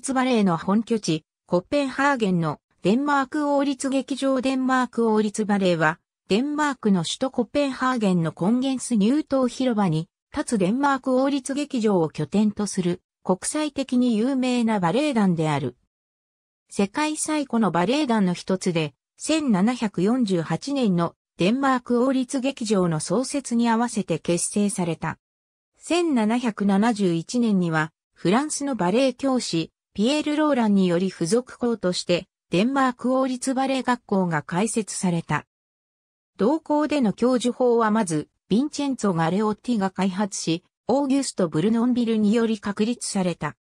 ツバレーの本拠地、コッペンハーゲンのデンマーク王立劇場デンマーク王立バレーは、デンマークの首都コッペンハーゲンのコンゲンス入党広場に、立つデンマーク王立劇場を拠点とする国際的に有名なバレエ団である。世界最古のバレエ団の一つで、1748年のデンマーク王立劇場の創設に合わせて結成された。1771年には、フランスのバレエ教師、ピエール・ローランにより付属校として、デンマーク王立バレエ学校が開設された。同校での教授法はまず、ヴィンチェンツォ・ガレオッティが開発し、オーギュスト・ブルノンビルにより確立された。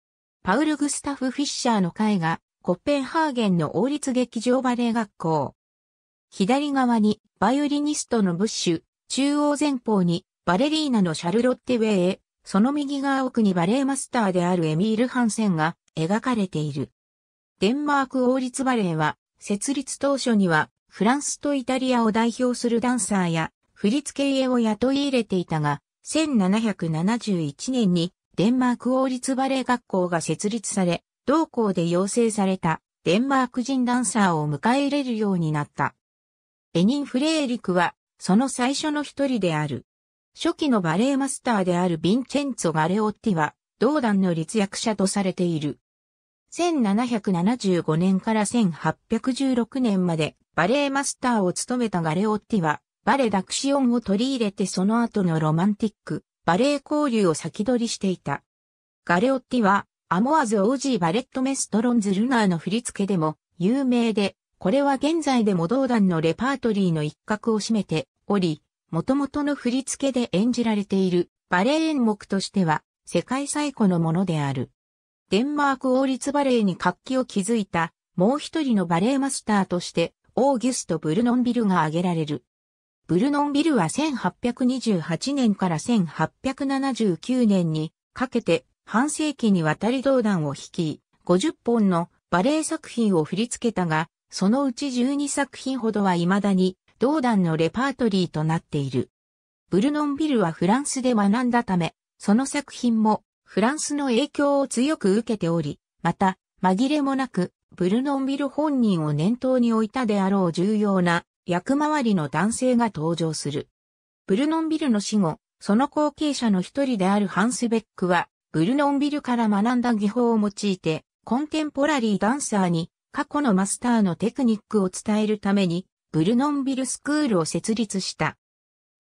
パウル・グスタフ・フィッシャーの会が、コッペンハーゲンの王立劇場バレエ学校。左側に、バイオリニストのブッシュ、中央前方に、バレリーナのシャルロッテ・ウェイ、その右側奥にバレエマスターであるエミール・ハンセンが描かれている。デンマーク王立バレエは、設立当初には、フランスとイタリアを代表するダンサーや、振付絵を雇い入れていたが、1771年にデンマーク王立バレエ学校が設立され、同校で養成されたデンマーク人ダンサーを迎え入れるようになった。エニン・フレーリクは、その最初の一人である。初期のバレエマスターであるヴィンチェンツォ・ガレオッティは、同団の立役者とされている。1775年から1816年までバレエマスターを務めたガレオッティは、バレダクシオンを取り入れてその後のロマンティック、バレエ交流を先取りしていた。ガレオッティは、アモアズ・オージー・バレット・メストロンズ・ルナーの振り付けでも有名で、これは現在でも同団のレパートリーの一角を占めており、元々の振り付けで演じられているバレエ演目としては世界最古のものである。デンマーク王立バレエに活気を築いたもう一人のバレエマスターとしてオーギュスト・ブルノンビルが挙げられる。ブルノンビルは1828年から1879年にかけて半世紀にわたり道団を率い、50本のバレエ作品を振り付けたが、そのうち12作品ほどは未だに同団のレパートリーとなっている。ブルノンビルはフランスで学んだため、その作品もフランスの影響を強く受けており、また、紛れもなく、ブルノンビル本人を念頭に置いたであろう重要な役回りの男性が登場する。ブルノンビルの死後、その後継者の一人であるハンスベックは、ブルノンビルから学んだ技法を用いて、コンテンポラリーダンサーに過去のマスターのテクニックを伝えるためにブルノンビルスクールを設立した。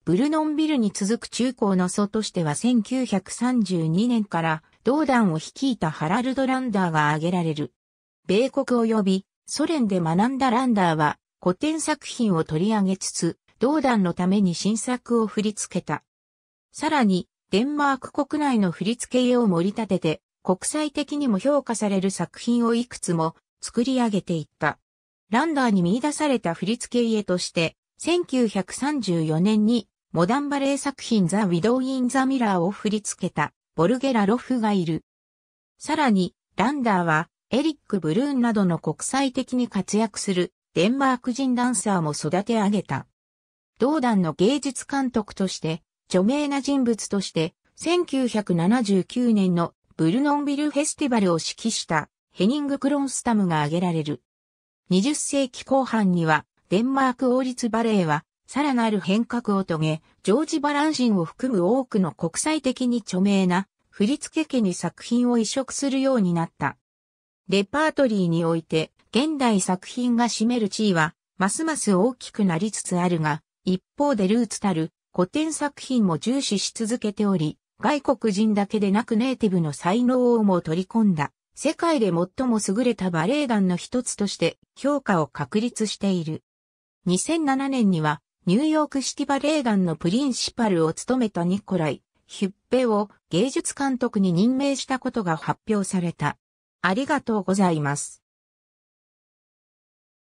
ブルノンビルに続く中高の祖としては1932年から同団を率いたハラルド・ランダーが挙げられる。米国及びソ連で学んだランダーは古典作品を取り上げつつ、同団のために新作を振り付けた。さらに、デンマーク国内の振り付け絵を盛り立てて、国際的にも評価される作品をいくつも作り上げていった。ランダーに見出された振付家として、1934年にモダンバレー作品ザ・ウィドウ・イン・ザ・ミラーを振り付けたボルゲラ・ロフがいる。さらに、ランダーはエリック・ブルーンなどの国際的に活躍するデンマーク人ダンサーも育て上げた。同団の芸術監督として、著名な人物として、1979年のブルノンビルフェスティバルを指揮したヘニング・クロンスタムが挙げられる。20世紀後半には、デンマーク王立バレエは、さらなる変革を遂げ、ジョージ・バランシンを含む多くの国際的に著名な振付家に作品を移植するようになった。レパートリーにおいて、現代作品が占める地位は、ますます大きくなりつつあるが、一方でルーツたる古典作品も重視し続けており、外国人だけでなくネイティブの才能をも取り込んだ世界で最も優れたバレエ団の一つとして評価を確立している。2007年にはニューヨーク式バレエ団のプリンシパルを務めたニコライ・ヒュッペを芸術監督に任命したことが発表された。ありがとうございます。